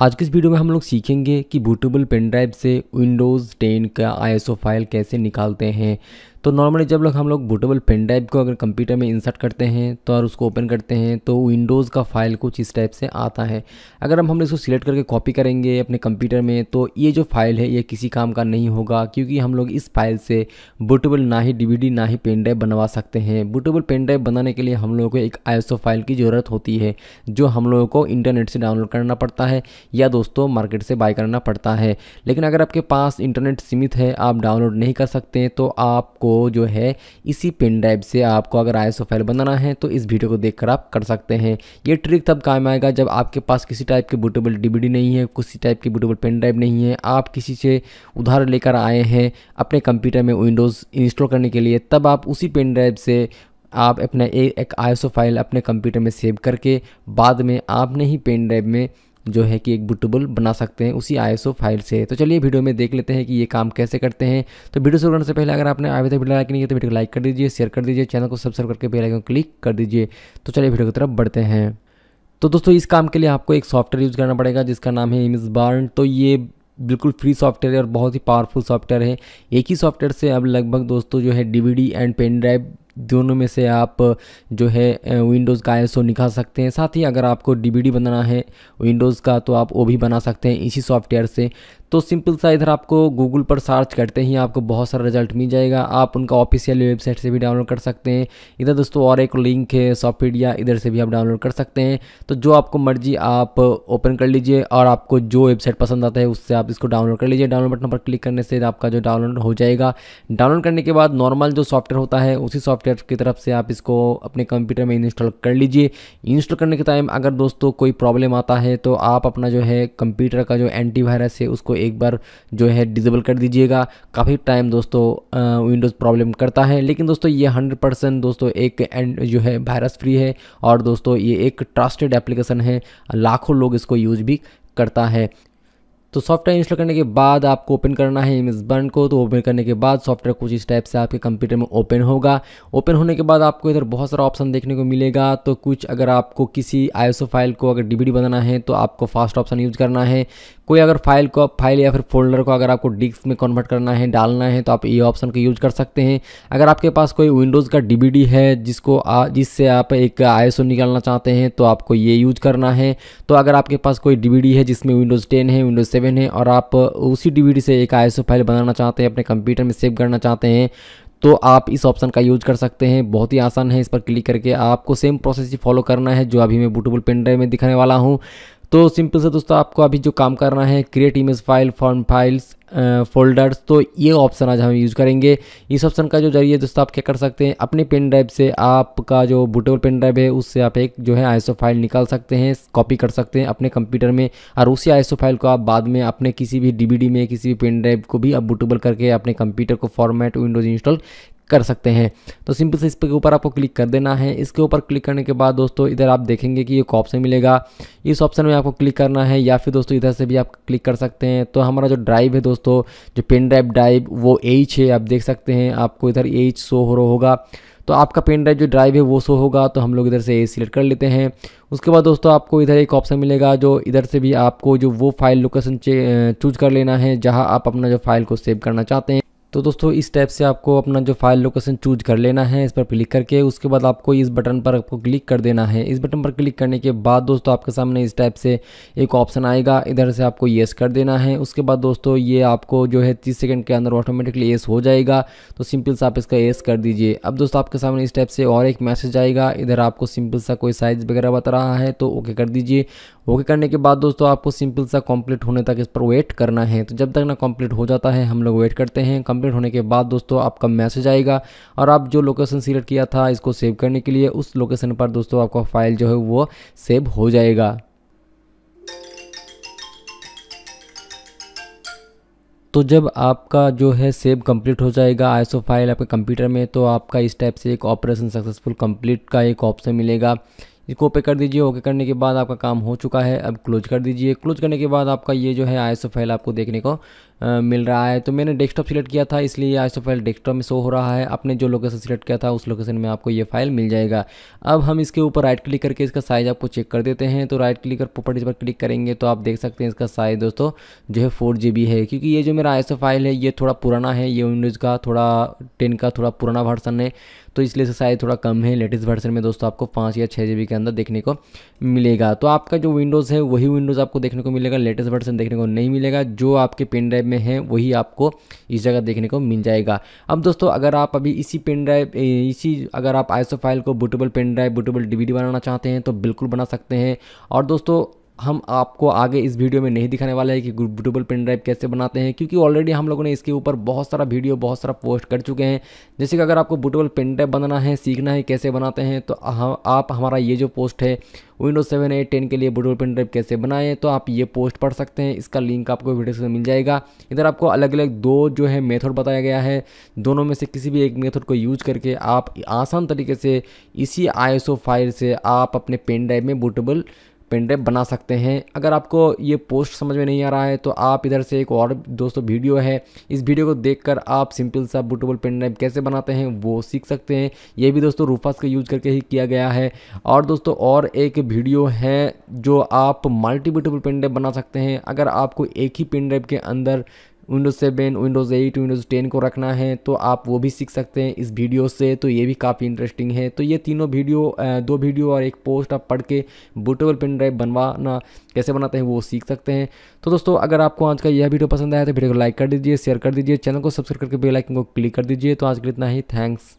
आज के इस वीडियो में हम लोग सीखेंगे कि बूटेबल पेन ड्राइव से विंडोज़ 10 का आईएसओ फाइल कैसे निकालते हैं तो नॉर्मली जब लोग हम लोग बुटेबल पेन ड्राइव को अगर कंप्यूटर में इंसर्ट करते हैं तो और उसको ओपन करते हैं तो विंडोज़ का फाइल कुछ इस टाइप से आता है अगर हम हम इसको सिलेक्ट करके कॉपी करेंगे अपने कंप्यूटर में तो ये जो फाइल है ये किसी काम का नहीं होगा क्योंकि हम लोग इस फाइल से बुटेबल ना ही डी ना ही पेन ड्राइव बनवा सकते हैं बूटेबल पेन ड्राइव बनाने के लिए हम लोगों को एक आई फाइल की ज़रूरत होती है जो हम लोगों को इंटरनेट से डाउनलोड करना पड़ता है या दोस्तों मार्केट से बाय करना पड़ता है लेकिन अगर आपके पास इंटरनेट सीमित है आप डाउनलोड नहीं कर सकते तो आपको जो है इसी पेन ड्राइव से आपको अगर आई फाइल बनाना है तो इस वीडियो को देखकर आप कर सकते हैं ये ट्रिक तब काम आएगा जब आपके पास किसी टाइप के बूटेबल डी नहीं है किसी टाइप की बूटेबल पेन ड्राइव नहीं है आप किसी से उधार लेकर आए हैं अपने कंप्यूटर में विंडोज़ इंस्टॉल करने के लिए तब आप उसी पेन ड्राइव से आप अपना एक ओ फाइल अपने कंप्यूटर में सेव करके बाद में आपने ही पेन ड्राइव में जो है कि एक बुटेबल बना सकते हैं उसी आई फाइल से तो चलिए वीडियो में देख लेते हैं कि ये काम कैसे करते हैं तो वीडियो शुरू करने से पहले अगर आपने अभी तक वीडियो लाइक नहीं किया तो वीडियो को लाइक कर दीजिए शेयर कर दीजिए चैनल को सब्सक्राइब करके बेल आइकन क्लिक कर दीजिए तो चलिए वीडियो की तरफ बढ़ते हैं तो दोस्तों इस काम के लिए आपको एक सॉफ्टवेयर यूज़ करना पड़ेगा जिसका नाम है इमिस बार्न तो ये बिल्कुल फ्री सॉफ्टवेयर है और बहुत ही पावरफुल सॉफ्टवेयर है एक ही सॉफ्टवेयर से अब लगभग दोस्तों जो है डीवीडी एंड पेन ड्राइव दोनों में से आप जो है विंडोज़ का आई निकाल सकते हैं साथ ही अगर आपको डी बनाना है विंडोज़ का तो आप वो भी बना सकते हैं इसी सॉफ्टवेयर से तो सिंपल सा इधर आपको गूगल पर सर्च करते ही आपको बहुत सारा रिजल्ट मिल जाएगा आप उनका ऑफिशियल वेबसाइट से भी डाउनलोड कर सकते हैं इधर दोस्तों और एक लिंक है सॉफ्टवेडिया इधर से भी आप डाउनलोड कर सकते हैं तो जो आपको मर्जी आप ओपन कर लीजिए और आपको जो वेबसाइट पसंद आता है उससे आप इसको डाउनलोड कर लीजिए डाउनलोड बटन पर क्लिक करने से आपका जो डाउनलोड हो जाएगा डाउनलोड करने के बाद नॉर्मल जो सॉफ्टवेयर होता है उसी सॉफ्टवेयर की तरफ से आप इसको अपने कंप्यूटर में इंस्टॉल कर लीजिए इंस्टॉल करने के टाइम अगर दोस्तों कोई प्रॉब्लम आता है तो आप अपना जो है कंप्यूटर का जो एंटीवायरस है उसको एक बार जो है डिजेबल कर दीजिएगा काफ़ी टाइम दोस्तों विंडोज़ प्रॉब्लम करता है लेकिन दोस्तों ये हंड्रेड परसेंट दोस्तों एक एंड जो है वायरस फ्री है और दोस्तों ये एक ट्रस्टेड एप्लीकेशन है लाखों लोग इसको यूज भी करता है तो सॉफ्टवेयर इंस्टॉल करने के बाद आपको ओपन करना है इमेज बर्न को तो ओपन करने के बाद सॉफ्टवेयर कुछ इस टाइप से आपके कंप्यूटर में ओपन होगा ओपन होने के बाद आपको इधर बहुत सारा ऑप्शन देखने को मिलेगा तो कुछ अगर आपको किसी आईएसओ फाइल को अगर डीवीडी बनाना है तो आपको फास्ट ऑप्शन यूज़ करना है कोई अगर फाइल को फाइल या फिर फोल्डर को अगर आपको डिस्क में कन्वर्ट करना है डालना है तो आप ये ऑप्शन का यूज़ कर सकते हैं अगर आपके पास कोई विंडोज़ का डी है जिसको जिससे आप एक आईएसओ निकालना चाहते हैं तो आपको ये यूज करना है तो अगर आपके पास कोई डी है जिसमें विंडोज़ टेन है विंडोज़ सेवन है और आप उसी डीवीडी से एक आई फाइल बनाना चाहते हैं अपने कंप्यूटर में सेव करना चाहते हैं तो आप इस ऑप्शन का यूज कर सकते हैं बहुत ही आसान है इस पर क्लिक करके आपको सेम प्रोसेस ही फॉलो करना है जो अभी मैं बूटेबल पेन ड्राइव में दिखाने वाला हूँ तो सिंपल से दोस्तों आपको अभी जो काम करना है create image file from files folders तो ये ऑप्शन आज हम यूज़ करेंगे इस ऑप्शन का जो जरिए दोस्तों आप क्या कर सकते हैं अपने पेन ड्राइव से आपका जो बुटेबल पेन ड्राइव है उससे आप एक जो है आईएसओ फाइल निकाल सकते हैं कॉपी कर सकते हैं अपने कंप्यूटर में और उसी आईएसओ फाइल को आप बाद में अपने किसी भी डीवीडी में किसी भी पेन ड्राइव को भी आप बुटेबल करके अपने कंप्यूटर को फॉर्मेट विंडोज़ इंस्टॉल कर सकते हैं तो सिंपल से इस पर ऊपर आपको क्लिक कर देना है इसके ऊपर क्लिक करने के बाद दोस्तों इधर आप देखेंगे कि ये ऑप्शन मिलेगा इस ऑप्शन में आपको क्लिक करना है या फिर दोस्तों इधर से भी आप क्लिक कर सकते हैं तो हमारा जो ड्राइव है दोस्तों जो पेन ड्राइव ड्राइव वो एच है आप देख सकते हैं आपको इधर एच शो हो रहा होगा तो आपका पेन ड्राइव जो ड्राइव है वो शो होगा तो हम लोग इधर से ए सिलेक्ट कर लेते हैं उसके बाद दोस्तों आपको इधर एक ऑप्शन मिलेगा जो इधर से भी आपको जो वो फाइल लोकेशन चूज कर लेना है जहां आप अपना जो फाइल को सेव करना चाहते हैं तो दोस्तों इस टाइप से आपको अपना जो फाइल लोकेशन चूज कर लेना है इस पर क्लिक करके उसके बाद आपको इस बटन पर आपको क्लिक कर देना है इस बटन पर क्लिक करने के बाद दोस्तों आपके सामने इस टाइप से एक ऑप्शन आएगा इधर से आपको येस कर देना है उसके बाद दोस्तों ये आपको जो है तीस सेकेंड के अंदर ऑटोमेटिकली येस हो जाएगा तो सिंपल सा आप इसका येस कर दीजिए अब दोस्तों आपके सामने इस टाइप से और एक मैसेज आएगा इधर आपको सिंपल सा कोई साइज़ वगैरह बता रहा है तो ओके कर दीजिए ओके करने के बाद दोस्तों आपको सिंपल सा कंप्लीट होने तक इस पर वेट करना है तो जब तक ना कंप्लीट हो जाता है हम लोग वेट करते हैं कंप्लीट होने के बाद दोस्तों आपका मैसेज आएगा और आप जो लोकेशन सिलेक्ट किया था इसको सेव करने के लिए उस लोकेशन पर दोस्तों आपका फाइल जो है वो सेव हो जाएगा तो जब आपका जो है सेव कंप्लीट हो जाएगा आईएसओ फाइल आपके कंप्यूटर में तो आपका इस टाइप से एक ऑपरेशन सक्सेसफुल कंप्लीट का एक ऑप्शन मिलेगा इसको ओपे कर दीजिए ओके करने के बाद आपका काम हो चुका है अब क्लोज कर दीजिए क्लोज करने के बाद आपका ये जो है आईएसओ फाइल आपको देखने को मिल रहा है तो मैंने डेस्कटॉप सिलेक्ट किया था इसलिए आज तो फाइल डेस्कटॉप में शो हो रहा है आपने जो लोकेशन सिलेक्ट किया था उस लोकेशन में आपको ये फाइल मिल जाएगा अब हम इसके ऊपर राइट क्लिक करके इसका साइज़ आपको चेक कर देते हैं तो राइट क्लिक कर प्रॉपर्टीज़ पर क्लिक करेंगे तो आप देख सकते हैं इसका साइज़ दोस्तों जो है फोर है क्योंकि ये जो मेरा आई फाइल है ये थोड़ा पुराना है ये विंडोज़ का थोड़ा टेन का थोड़ा पुराना वर्सन है तो इसलिए इसका साइज़ थोड़ा कम है लेटेस्ट वर्सन में दोस्तों आपको पाँच या छः जी के अंदर देखने को मिलेगा तो आपका जो विंडोज़ है वही विंडोज़ आपको देखने को मिलेगा लेटेस्ट वर्सन देखने को नहीं मिलेगा जो आपके पेन ड्राइव में है वही आपको इस जगह देखने को मिल जाएगा अब दोस्तों अगर आप अभी इसी पेन ड्राइव इसी अगर आप आईसो फाइल को bootable pen drive bootable DVD बनाना चाहते हैं तो बिल्कुल बना सकते हैं और दोस्तों हम आपको आगे इस वीडियो में नहीं दिखाने वाले हैं कि बुटेबल पेन ड्राइव कैसे बनाते हैं क्योंकि ऑलरेडी हम लोगों ने इसके ऊपर बहुत सारा वीडियो बहुत सारा पोस्ट कर चुके हैं जैसे कि अगर आपको बुटेबल पेन ड्राइव बनाना है सीखना है कैसे बनाते हैं तो आप हमारा ये जो पोस्ट है विंडोज सेवन एट टेन के लिए बुटेबल पेन ड्राइव कैसे बनाएं तो आप ये पोस्ट पढ़ सकते हैं इसका लिंक आपको वीडियो से मिल जाएगा इधर आपको अलग अलग दो जो है मेथड बताया गया है दोनों में से किसी भी एक मेथड को यूज करके आप आसान तरीके से इसी आई फाइल से आप अपने पेन ड्राइव में बूटेबल पेन ड्राइव बना सकते हैं अगर आपको ये पोस्ट समझ में नहीं आ रहा है तो आप इधर से एक और दोस्तों वीडियो है इस वीडियो को देखकर आप सिंपल सा बुटेबल पेन ड्राइव कैसे बनाते हैं वो सीख सकते हैं ये भी दोस्तों रूफास का यूज करके ही किया गया है और दोस्तों और एक वीडियो है जो आप मल्टी बुटेबल पेन ड्राइव बना सकते हैं अगर आपको एक ही पेन ड्राइव के अंदर Windows seven Windows eight Windows ten को रखना है तो आप वो भी सीख सकते हैं इस वीडियो से तो ये भी काफ़ी इंटरेस्टिंग है तो ये तीनों वीडियो दो वीडियो और एक पोस्ट आप पढ़ के बूटेबल पेन ड्राइव बनवाना कैसे बनाते हैं वो सीख सकते हैं तो दोस्तों अगर आपको आज का यह वीडियो पसंद आया तो वीडियो को लाइक कर दीजिए शेयर कर दीजिए चैनल को सब्सक्राइब करके बेल आइकन को क्लिक कर दीजिए तो आज के लिए इतना ही थैंक्स